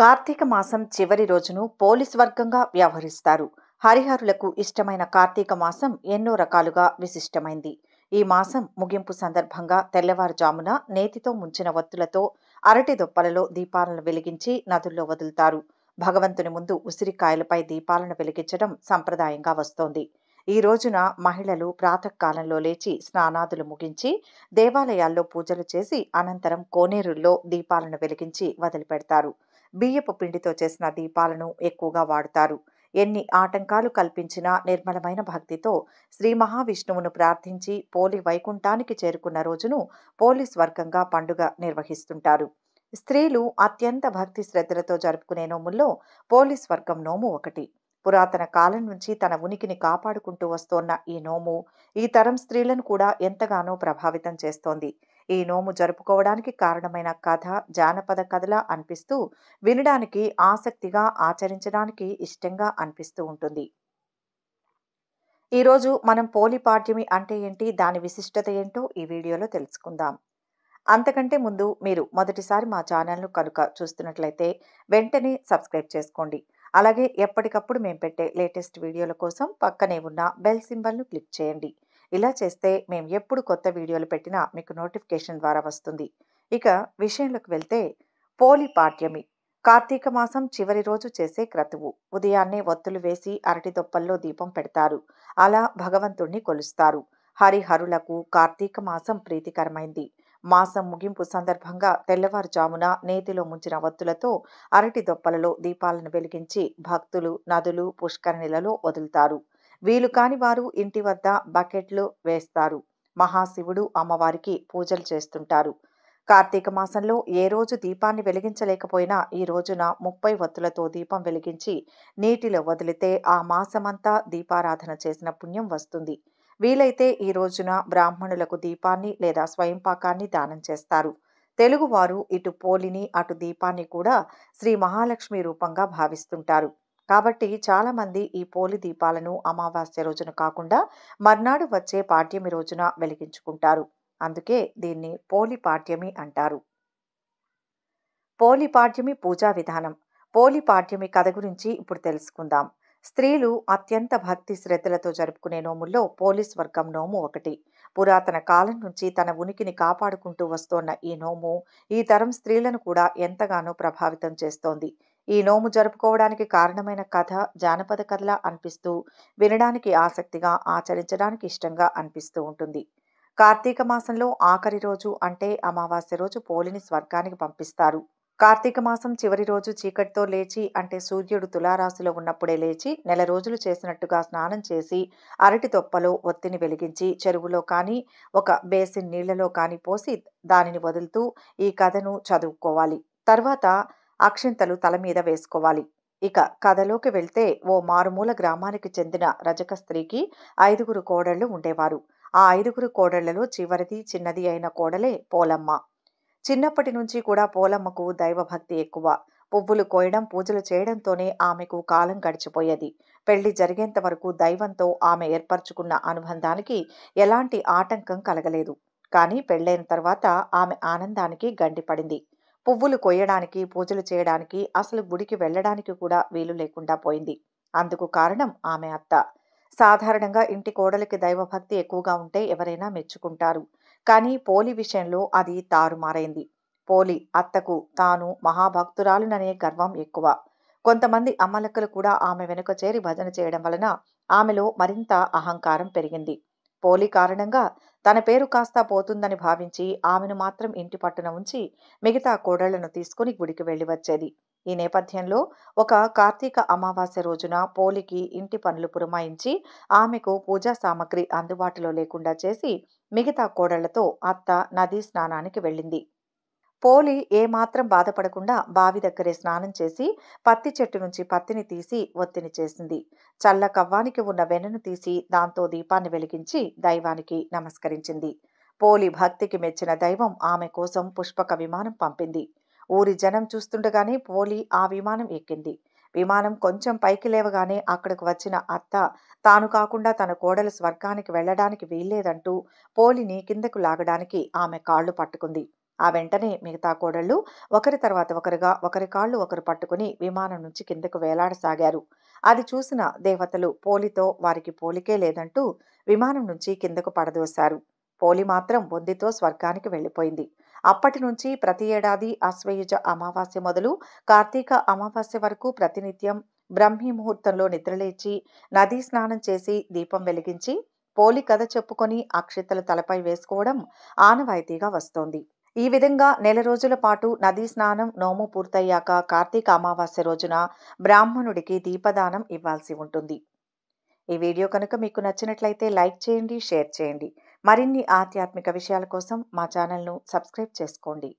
కార్తీక మాసం చివరి రోజును పోలీస్ వర్గంగా వ్యవహరిస్తారు హరిహరులకు ఇష్టమైన కార్తీక మాసం ఎన్నో రకాలుగా విశిష్టమైంది ఈ మాసం ముగింపు సందర్భంగా తెల్లవారుజామున నేతితో ముంచిన వత్తులతో అరటి దొప్పలలో దీపాలను వెలిగించి నదుల్లో వదులుతారు భగవంతుని ముందు ఉసిరికాయలపై దీపాలను వెలిగించడం సంప్రదాయంగా వస్తోంది ఈ రోజున మహిళలు ప్రాతకాలంలో లేచి స్నానాదులు ముగించి దేవాలయాల్లో పూజలు చేసి అనంతరం కోనేరుల్లో దీపాలను వెలిగించి వదిలిపెడతారు బియ్యపు పిండితో చేసిన దీపాలను ఎక్కువగా వాడతారు ఎన్ని ఆటంకాలు కల్పించినా నిర్మలమైన భక్తితో శ్రీ మహావిష్ణువును ప్రార్థించి పోలి వైకుంఠానికి చేరుకున్న రోజును పోలీస్ వర్గంగా పండుగ నిర్వహిస్తుంటారు స్త్రీలు అత్యంత భక్తి శ్రద్ధలతో జరుపుకునే నోముల్లో పోలీస్ వర్గం నోము ఒకటి పురాతన కాలం నుంచి తన ఉనికిని కాపాడుకుంటూ వస్తోన్న ఈ నోము ఈ తరం స్త్రీలను కూడా ఎంతగానో ప్రభావితం చేస్తోంది ఈ నోము జరుపుకోవడానికి కారణమైన కథ జానపద కథలా అనిపిస్తూ వినడానికి ఆసక్తిగా ఆచరించడానికి ఇష్టంగా అనిపిస్తూ ఉంటుంది ఈరోజు మనం పోలి పాడ్యమి అంటే ఏంటి దాని విశిష్టత ఏంటో ఈ వీడియోలో తెలుసుకుందాం అంతకంటే ముందు మీరు మొదటిసారి మా ఛానల్ను కనుక చూస్తున్నట్లయితే వెంటనే సబ్స్క్రైబ్ చేసుకోండి అలాగే ఎప్పటికప్పుడు మేము పెట్టే లేటెస్ట్ వీడియోల కోసం పక్కనే ఉన్న బెల్ సింబల్ను క్లిక్ చేయండి ఇలా చేస్తే మేము ఎప్పుడు కొత్త వీడియోలు పెట్టినా మీకు నోటిఫికేషన్ ద్వారా వస్తుంది ఇక విషయంలోకి వెళ్తే పోలి పాఠ్యమి కార్తీక మాసం చివరి రోజు చేసే క్రతువు ఉదయాన్నే ఒత్తులు వేసి అరటి దొప్పల్లో దీపం పెడతారు అలా భగవంతుణ్ణి కొలుస్తారు హరిహరులకు కార్తీక మాసం ప్రీతికరమైంది మాసం ముగింపు సందర్భంగా తెల్లవారుజామున నేతిలో ముంచిన వత్తులతో అరటి దొప్పలలో దీపాలను వెలిగించి భక్తులు నదులు పుష్కరిణిలలో వదులుతారు వీలు కాని వారు ఇంటి వద్ద బకెట్లు వేస్తారు మహాశివుడు అమ్మవారికి పూజలు చేస్తుంటారు కార్తీక మాసంలో ఏ రోజు దీపాన్ని వెలిగించలేకపోయినా ఈ రోజున ముప్పై వత్తులతో దీపం వెలిగించి నీటిలో వదిలితే ఆ మాసమంతా దీపారాధన చేసిన పుణ్యం వస్తుంది వీలైతే ఈ రోజున బ్రాహ్మణులకు దీపాన్ని లేదా స్వయంపాకాన్ని దానం చేస్తారు తెలుగువారు ఇటు పోలిని అటు దీపాన్ని కూడా శ్రీ మహాలక్ష్మి రూపంగా భావిస్తుంటారు కాబట్టి చాలామంది ఈ పోలి దీపాలను అమావాస్య రోజున కాకుండా మర్నాడు వచ్చే పాఠ్యమి రోజున వెలిగించుకుంటారు అందుకే దీన్ని పోలి పాఠ్యమి అంటారు పోలి పాఠ్యమి పూజా విధానం పోలి పాఠ్యమి కథ గురించి ఇప్పుడు తెలుసుకుందాం స్త్రీలు అత్యంత భక్తి శ్రద్ధలతో జరుపుకునే నోముల్లో పోలీస్ వర్గం నోము ఒకటి పురాతన కాలం నుంచి తన ఉనికిని కాపాడుకుంటూ వస్తోన్న ఈ నోము ఈ తరం స్త్రీలను కూడా ఎంతగానో ప్రభావితం చేస్తోంది ఈ నోము జరుపుకోవడానికి కారణమైన కథ జానపద కథలా అనిపిస్తూ వినడానికి ఆసక్తిగా ఆచరించడానికి ఇష్టంగా అనిపిస్తూ ఉంటుంది కార్తీక మాసంలో ఆఖరి రోజు అంటే అమావాస్య రోజు పోలిని స్వర్గానికి పంపిస్తారు కార్తీక మాసం చివరి రోజు చీకటితో లేచి అంటే సూర్యుడు తులారాశిలో ఉన్నప్పుడే లేచి నెల రోజులు చేసినట్టుగా స్నానం చేసి అరటి తొప్పలో ఒత్తిని వెలిగించి చెరువులో కానీ ఒక బేసిన్ నీళ్లలో కానీ పోసి దానిని వదులుతూ ఈ కథను చదువుకోవాలి తర్వాత అక్షింతలు తల మీద వేసుకోవాలి ఇక కథలోకి వెళ్తే ఓ మారుమూల గ్రామానికి చెందిన రజక స్త్రీకి ఐదుగురు కోడళ్లు ఉండేవారు ఆ ఐదుగురు కోడళ్లలో చివరిది చిన్నది అయిన కోడలే పోలమ్మ చిన్నప్పటి నుంచి కూడా పోలమ్మకు దైవభక్తి ఎక్కువ పువ్వులు కోయడం పూజలు చేయడంతోనే ఆమెకు కాలం గడిచిపోయేది పెళ్లి జరిగేంత వరకు దైవంతో ఆమె ఏర్పరచుకున్న అనుబంధానికి ఎలాంటి ఆటంకం కలగలేదు కానీ పెళ్ళైన తర్వాత ఆమె ఆనందానికి గండిపడింది పువ్వులు కొయ్యడానికి పూజలు చేయడానికి అసలు గుడికి వెళ్ళడానికి కూడా వీలు లేకుండా పోయింది అందుకు కారణం ఆమె అత్త సాధారణంగా ఇంటి కోడలికి దైవభక్తి ఎక్కువగా ఉంటే ఎవరైనా మెచ్చుకుంటారు కానీ పోలి విషయంలో అది తారుమారైంది పోలి అత్తకు తాను మహాభక్తురాలుననే గర్వం ఎక్కువ కొంతమంది అమ్మలక్కలు కూడా ఆమె వెనుక చేరి భజన చేయడం వలన ఆమెలో మరింత అహంకారం పెరిగింది పోలి కారణంగా తన పేరు కాస్తా పోతుందని భావించి ఆమెను మాత్రం ఇంటి పట్టున ఉంచి మిగతా కోడళ్లను తీసుకుని గుడికి వెళ్ళి వచ్చేది ఈ నేపథ్యంలో ఒక కార్తీక అమావాస్య రోజున పోలికి ఇంటి పనులు పురమాయించి ఆమెకు పూజా సామగ్రి అందుబాటులో లేకుండా చేసి మిగతా కోడళ్లతో అత్త నదీ స్నానానికి వెళ్ళింది పోలి ఏమాత్రం బాధపడకుండా బావి దగ్గరే స్నానం చేసి పత్తి చెట్టు నుంచి పత్తిని తీసి ఒత్తిని చేసింది చల్ల కవ్వానికి ఉన్న వెన్నను తీసి దాంతో దీపాన్ని వెలిగించి దైవానికి నమస్కరించింది పోలి భక్తికి మెచ్చిన దైవం ఆమె కోసం పుష్పక విమానం పంపింది ఊరి జనం చూస్తుండగానే పోలి ఆ విమానం ఎక్కింది విమానం కొంచెం పైకి లేవగానే అక్కడికి వచ్చిన అత్త తాను కాకుండా తన కోడలు స్వర్గానికి వెళ్లడానికి వీల్లేదంటూ పోలిని కిందకు లాగడానికి ఆమె కాళ్లు పట్టుకుంది ఆ వెంటనే మిగతా కోడళ్ళు ఒకరి తర్వాత ఒకరుగా ఒకరి కాళ్ళు ఒకరు పట్టుకుని విమానం నుంచి కిందకు వేలాడసాగారు అది చూసిన దేవతలు పోలితో వారికి పోలికే లేదంటూ విమానం నుంచి కిందకు పడదోశారు పోలి మాత్రం బొందితో స్వర్గానికి వెళ్ళిపోయింది అప్పటి నుంచి ప్రతి ఏడాది అశ్వయుజ అమావాస్య మొదలు కార్తీక అమావాస్య వరకు ప్రతినిత్యం బ్రహ్మీ ముహూర్తంలో నిద్రలేచి నదీ స్నానం చేసి దీపం వెలిగించి పోలి కథ చెప్పుకొని అక్షితలు తలపై వేసుకోవడం ఆనవాయితీగా వస్తోంది ఈ విధంగా నెల రోజుల పాటు నదీ స్నానం నోము పూర్తయ్యాక కార్తీక అమావాస్య రోజున బ్రాహ్మణుడికి దీపదానం ఇవ్వాల్సి ఉంటుంది ఈ వీడియో కనుక మీకు నచ్చినట్లయితే లైక్ చేయండి షేర్ చేయండి మరిన్ని ఆధ్యాత్మిక విషయాల కోసం మా ఛానల్ను సబ్స్క్రైబ్ చేసుకోండి